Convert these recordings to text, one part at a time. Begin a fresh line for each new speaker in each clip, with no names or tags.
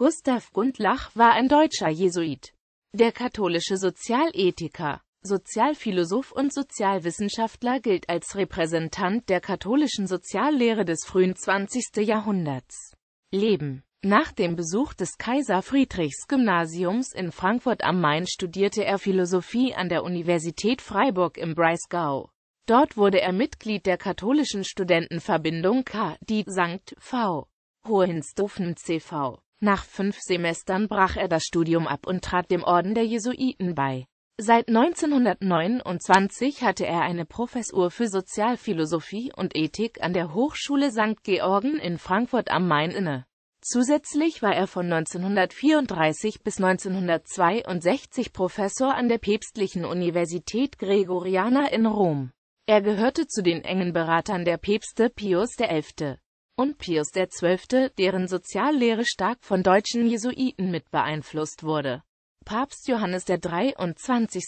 Gustav Gundlach war ein deutscher Jesuit. Der katholische Sozialethiker, Sozialphilosoph und Sozialwissenschaftler gilt als Repräsentant der katholischen Soziallehre des frühen 20. Jahrhunderts. Leben Nach dem Besuch des Kaiser-Friedrichs-Gymnasiums in Frankfurt am Main studierte er Philosophie an der Universität Freiburg im Breisgau. Dort wurde er Mitglied der katholischen Studentenverbindung K, die St. V. Hohenstaufen CV. Nach fünf Semestern brach er das Studium ab und trat dem Orden der Jesuiten bei. Seit 1929 hatte er eine Professur für Sozialphilosophie und Ethik an der Hochschule St. Georgen in Frankfurt am Main inne. Zusätzlich war er von 1934 bis 1962 Professor an der Päpstlichen Universität Gregoriana in Rom. Er gehörte zu den engen Beratern der Päpste Pius XI und Pius XII., deren Soziallehre stark von deutschen Jesuiten mit beeinflusst wurde. Papst Johannes der 23.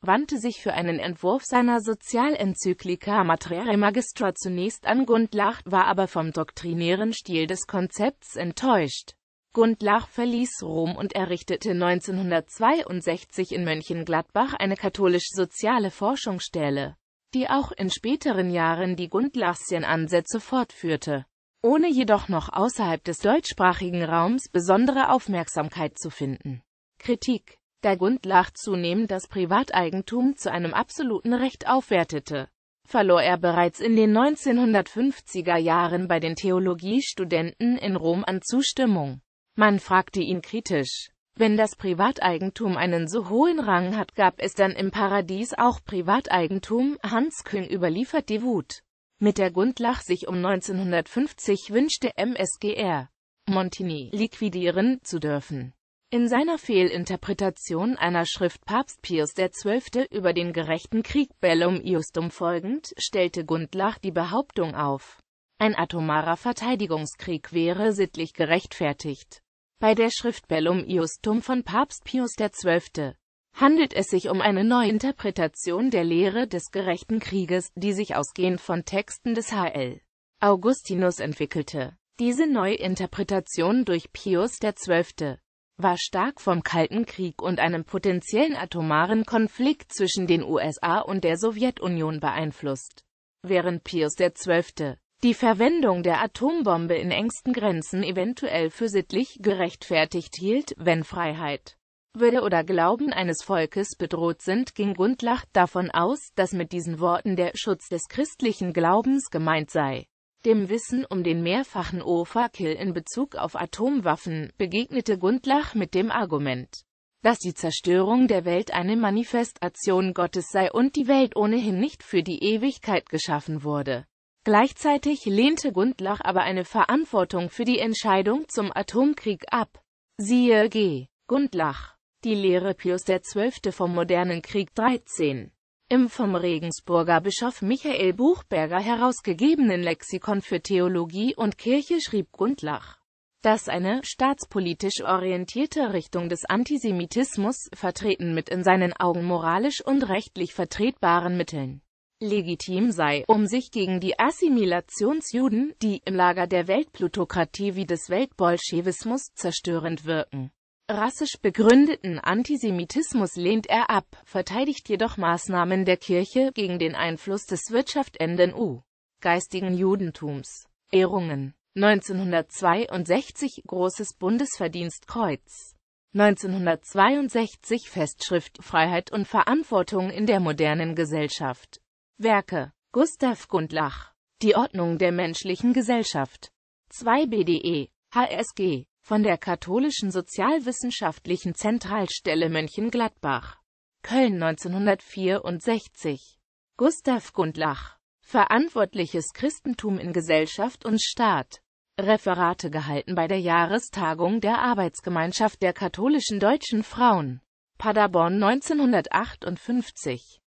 wandte sich für einen Entwurf seiner Sozialenzyklika Materiae Magistra zunächst an Gundlach, war aber vom doktrinären Stil des Konzepts enttäuscht. Gundlach verließ Rom und errichtete 1962 in Mönchengladbach eine katholisch-soziale Forschungsstelle, die auch in späteren Jahren die Gundlachschen Ansätze fortführte ohne jedoch noch außerhalb des deutschsprachigen Raums besondere Aufmerksamkeit zu finden. Kritik Der Grund lag zunehmend das Privateigentum zu einem absoluten Recht aufwertete, verlor er bereits in den 1950er Jahren bei den Theologiestudenten in Rom an Zustimmung. Man fragte ihn kritisch, wenn das Privateigentum einen so hohen Rang hat, gab es dann im Paradies auch Privateigentum? Hans Küng überliefert die Wut. Mit der Gundlach sich um 1950 wünschte MSGR, Montini liquidieren zu dürfen. In seiner Fehlinterpretation einer Schrift Papst Pius XII. über den gerechten Krieg Bellum Iustum folgend, stellte Gundlach die Behauptung auf, ein atomarer Verteidigungskrieg wäre sittlich gerechtfertigt. Bei der Schrift Bellum Iustum von Papst Pius XII handelt es sich um eine neue Interpretation der Lehre des gerechten Krieges, die sich ausgehend von Texten des Hl. Augustinus entwickelte. Diese neue Interpretation durch Pius XII. war stark vom Kalten Krieg und einem potenziellen atomaren Konflikt zwischen den USA und der Sowjetunion beeinflusst. Während Pius XII. die Verwendung der Atombombe in engsten Grenzen eventuell für sittlich gerechtfertigt hielt, wenn Freiheit würde oder Glauben eines Volkes bedroht sind, ging Gundlach davon aus, dass mit diesen Worten der Schutz des christlichen Glaubens gemeint sei. Dem Wissen um den mehrfachen Overkill in Bezug auf Atomwaffen begegnete Gundlach mit dem Argument, dass die Zerstörung der Welt eine Manifestation Gottes sei und die Welt ohnehin nicht für die Ewigkeit geschaffen wurde. Gleichzeitig lehnte Gundlach aber eine Verantwortung für die Entscheidung zum Atomkrieg ab. Siehe G. Gundlach die Lehre Pius XII. vom modernen Krieg 13. Im vom Regensburger Bischof Michael Buchberger herausgegebenen Lexikon für Theologie und Kirche schrieb Gundlach, dass eine staatspolitisch orientierte Richtung des Antisemitismus, vertreten mit in seinen Augen moralisch und rechtlich vertretbaren Mitteln, legitim sei, um sich gegen die Assimilationsjuden, die im Lager der Weltplutokratie wie des Weltbolschewismus zerstörend wirken, Rassisch begründeten Antisemitismus lehnt er ab, verteidigt jedoch Maßnahmen der Kirche gegen den Einfluss des wirtschaftenden U. geistigen Judentums. Ehrungen 1962 Großes Bundesverdienstkreuz 1962 Festschrift Freiheit und Verantwortung in der modernen Gesellschaft. Werke Gustav Gundlach Die Ordnung der menschlichen Gesellschaft 2 BDE HSG von der katholischen sozialwissenschaftlichen Zentralstelle Mönchengladbach. Köln 1964. Gustav Gundlach. Verantwortliches Christentum in Gesellschaft und Staat. Referate gehalten bei der Jahrestagung der Arbeitsgemeinschaft der katholischen deutschen Frauen. Paderborn 1958.